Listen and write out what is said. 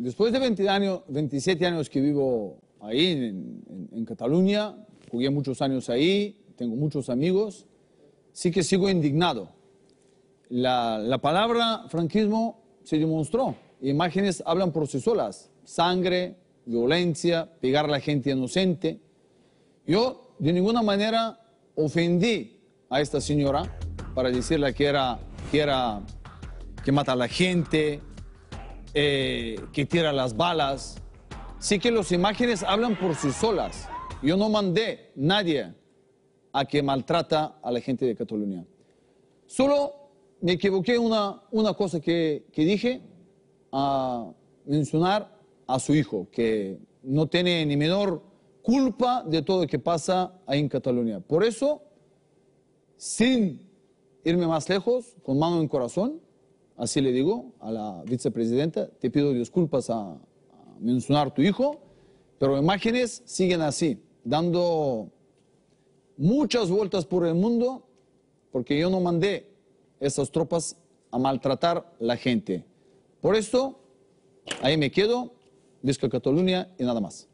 Después de años, 27 años que vivo ahí en, Cataluña, jugué muchos años ahí, tengo muchos amigos, sí que sigo indignado. La, palabra franquismo se demostró. Imágenes hablan por sí solas. Sangre, violencia, pegar a la gente inocente. Yo de ninguna manera ofendí a esta señora para decirle que era, que era, que mata a la gente, eh, que tira las balas. Sí que las imágenes hablan por sí solas. Yo no mandé nadie a que maltrata a la gente de Cataluña. Solo me equivoqué una, una cosa que, que dije a mencionar a su hijo, que no tiene ni menor culpa de todo lo que pasa ahí en Cataluña. Por eso, sin irme más lejos, con mano en corazón, Así le digo a la vicepresidenta, te pido disculpas a, a mencionar tu hijo, pero imágenes siguen así, dando muchas vueltas por el mundo, porque yo no mandé esas tropas a maltratar la gente. Por esto, ahí me quedo, visca Cataluña y nada más.